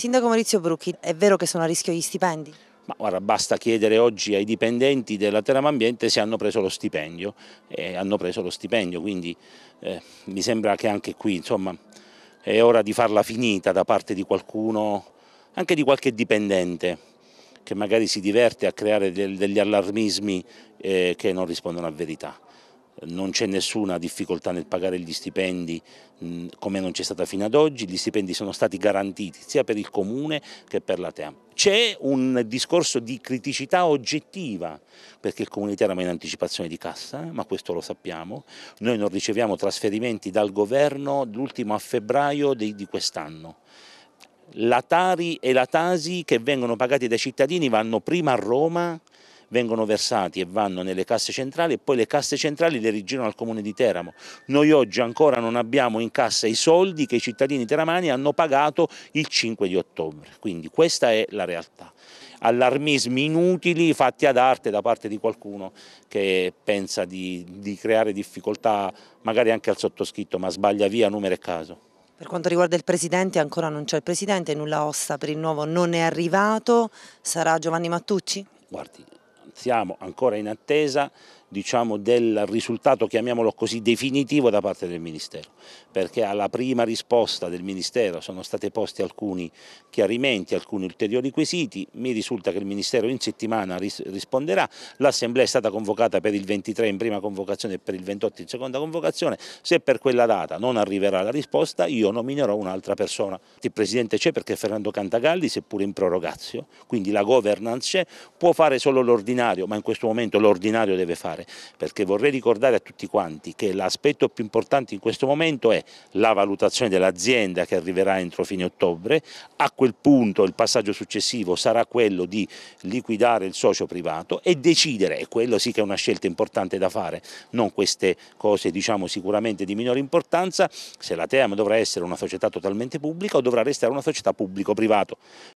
Sindaco Maurizio Brucchi, è vero che sono a rischio gli stipendi? Ma guarda, basta chiedere oggi ai dipendenti della Ambiente se hanno preso lo stipendio, eh, hanno preso lo stipendio, quindi eh, mi sembra che anche qui insomma, è ora di farla finita da parte di qualcuno, anche di qualche dipendente che magari si diverte a creare del, degli allarmismi eh, che non rispondono a verità non c'è nessuna difficoltà nel pagare gli stipendi mm, come non c'è stata fino ad oggi, gli stipendi sono stati garantiti sia per il Comune che per la TEAM. C'è un discorso di criticità oggettiva perché il Comune di Teramo è in anticipazione di cassa, eh, ma questo lo sappiamo, noi non riceviamo trasferimenti dal Governo l'ultimo a febbraio di quest'anno la Tari e la Tasi che vengono pagati dai cittadini vanno prima a Roma vengono versati e vanno nelle casse centrali e poi le casse centrali le rigirano al comune di Teramo. Noi oggi ancora non abbiamo in cassa i soldi che i cittadini teramani hanno pagato il 5 di ottobre, quindi questa è la realtà allarmismi inutili fatti ad arte da parte di qualcuno che pensa di, di, creare difficoltà magari anche al sottoscritto ma sbaglia via numero e caso. Per quanto riguarda il Presidente, ancora non c'è il Presidente, nulla ossa per il nuovo non è arrivato, sarà Giovanni Mattucci? Guardi, siamo ancora in attesa diciamo, del risultato, chiamiamolo così, definitivo da parte del Ministero, perché alla prima risposta del Ministero sono stati posti alcuni chiarimenti, alcuni ulteriori quesiti, mi risulta che il Ministero in settimana ris risponderà, l'Assemblea è stata convocata per il 23 in prima convocazione e per il 28 in seconda convocazione, se per quella data non arriverà la risposta io nominerò un'altra persona. Il Presidente c'è perché Fernando Cantagalli, seppure in prorogazio, quindi la governance c'è, può fare solo l'ordinario, ma in questo momento l'ordinario deve fare fare, perché vorrei ricordare a tutti quanti che l'aspetto più importante in questo momento è la valutazione dell'azienda che arriverà entro fine ottobre, a quel punto il passaggio successivo sarà quello di liquidare il socio privato e decidere, e quello sì che è una scelta importante da fare, non queste cose diciamo sicuramente di minore importanza, se la TEAM dovrà essere una società totalmente pubblica o dovrà restare una società pubblico-privato,